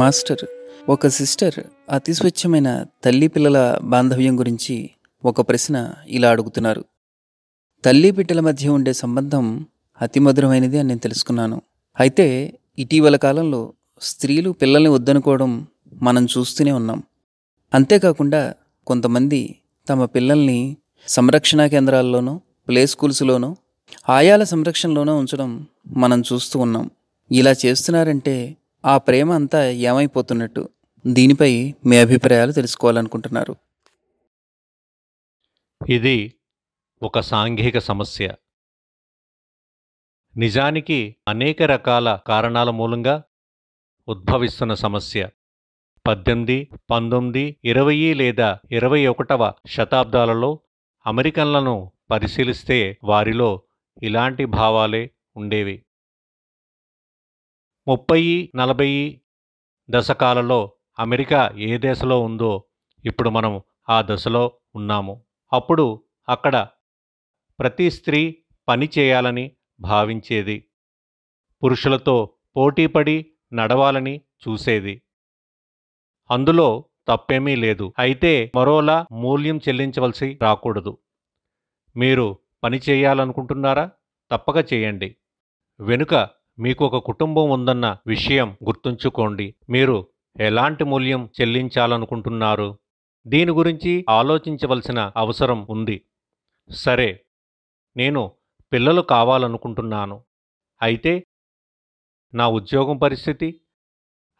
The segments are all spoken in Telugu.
మాస్టర్ ఒక సిస్టర్ అతి స్వచ్ఛమైన తల్లి పిల్లల బాంధవ్యం గురించి ఒక ప్రశ్న ఇలా అడుగుతున్నారు తల్లి బిడ్డల మధ్య ఉండే సంబంధం అతి మధురమైనది అని నేను తెలుసుకున్నాను అయితే ఇటీవల కాలంలో స్త్రీలు పిల్లల్ని వద్దనుకోవడం మనం చూస్తూనే ఉన్నాం అంతేకాకుండా కొంతమంది తమ పిల్లల్ని సంరక్షణ కేంద్రాల్లోనో ప్లే స్కూల్స్లోనో ఆయాల సంరక్షణలోనో ఉంచడం మనం చూస్తూ ఉన్నాం ఇలా చేస్తున్నారంటే ఆ ప్రేమ అంతా ఏమైపోతున్నట్టు దీనిపై మీ అభిప్రాయాలు తెలుసుకోవాలనుకుంటున్నారు ఇది ఒక సాంఘిక సమస్య నిజానికి అనేక రకాల కారణాల మూలంగా ఉద్భవిస్తున్న సమస్య పద్దెనిమిది పంతొమ్మిది ఇరవై లేదా ఇరవై ఒకటవ శతాబ్దాలలో అమెరికన్లను పరిశీలిస్తే వారిలో ఇలాంటి భావాలే ఉండేవి ముప్పై నలభై దశకాలలో అమెరికా ఏ దశలో ఉందో ఇప్పుడు మనం ఆ దశలో ఉన్నాము అప్పుడు అక్కడ ప్రతి స్త్రీ పని చేయాలని భావించేది పురుషులతో పోటీపడి నడవాలని చూసేది అందులో తప్పేమీ లేదు అయితే మరోలా మూల్యం చెల్లించవలసి రాకూడదు మీరు పని చేయాలనుకుంటున్నారా తప్పక చేయండి వెనుక మీకు ఒక కుటుంబం ఉందన్న విషయం గుర్తుంచుకోండి మీరు ఎలాంటి మూల్యం చెల్లించాలనుకుంటున్నారు దీని గురించి ఆలోచించవలసిన అవసరం ఉంది సరే నేను పిల్లలు కావాలనుకుంటున్నాను అయితే నా ఉద్యోగం పరిస్థితి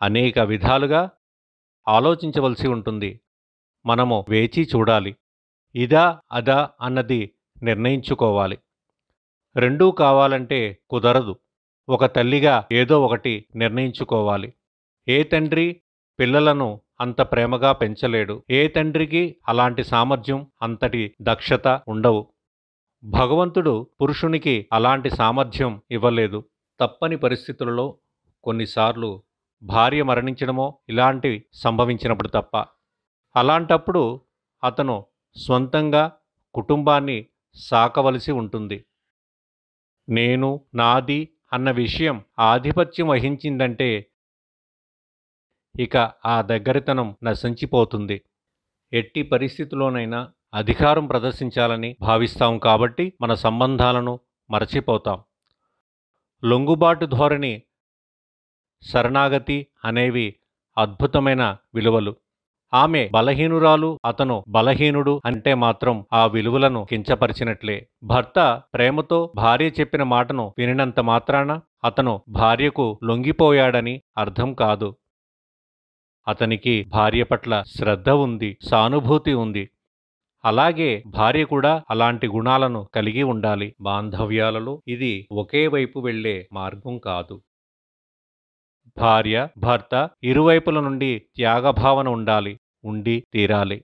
అనేక విధాలుగా ఆలోచించవలసి ఉంటుంది మనము వేచి చూడాలి ఇదా అదా అన్నది నిర్ణయించుకోవాలి రెండూ కావాలంటే కుదరదు ఒక తల్లిగా ఏదో ఒకటి నిర్ణయించుకోవాలి ఏ తండ్రి పిల్లలను అంత ప్రేమగా పెంచలేడు ఏ తండ్రికి అలాంటి సామర్థ్యం అంతటి దక్షత ఉండవు భగవంతుడు పురుషునికి అలాంటి సామర్థ్యం ఇవ్వలేదు తప్పని పరిస్థితులలో కొన్నిసార్లు భార్య మరణించడమో ఇలాంటివి సంభవించినప్పుడు తప్ప అలాంటప్పుడు అతను స్వంతంగా కుటుంబాన్ని సాకవలసి ఉంటుంది నేను నాది అన్న విషయం ఆధిపత్యం వహించిందంటే ఇక ఆ దగ్గరితనం నశించిపోతుంది ఎట్టి పరిస్థితిలోనైనా అధికారం ప్రదర్శించాలని భావిస్తాం కాబట్టి మన సంబంధాలను మరచిపోతాం లొంగుబాటు ధోరణి శరణాగతి అనేవి అద్భుతమైన విలువలు ఆమె బలహీనురాలు అతను బలహీనుడు అంటే మాత్రం ఆ విలువలను కించపరిచినట్లే భర్త ప్రేమతో భార్య చెప్పిన మాటను వినినంత మాత్రాన అతను భార్యకు లొంగిపోయాడని అర్థం కాదు అతనికి భార్య పట్ల శ్రద్ధ ఉంది సానుభూతి ఉంది అలాగే భార్య కూడా అలాంటి గుణాలను కలిగి ఉండాలి బాంధవ్యాలలో ఇది ఒకే వైపు వెళ్లే మార్గం కాదు భార్య భర్త ఇరువైపుల నుండి త్యాగభావన ఉండాలి ఉండి తీరాలి